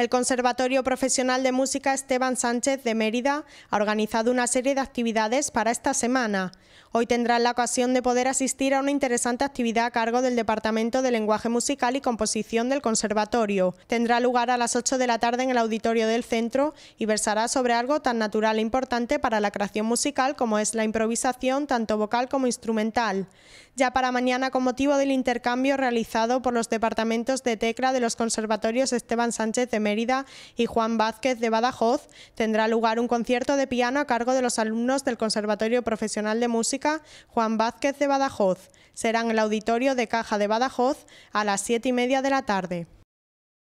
El Conservatorio Profesional de Música Esteban Sánchez de Mérida ha organizado una serie de actividades para esta semana. Hoy tendrán la ocasión de poder asistir a una interesante actividad a cargo del Departamento de Lenguaje Musical y Composición del Conservatorio. Tendrá lugar a las 8 de la tarde en el auditorio del centro y versará sobre algo tan natural e importante para la creación musical como es la improvisación, tanto vocal como instrumental. Ya para mañana, con motivo del intercambio realizado por los departamentos de Tecra de los conservatorios Esteban Sánchez de Mérida y Juan Vázquez de Badajoz, tendrá lugar un concierto de piano a cargo de los alumnos del Conservatorio Profesional de Música Juan Vázquez de Badajoz. Será en el auditorio de Caja de Badajoz a las siete y media de la tarde.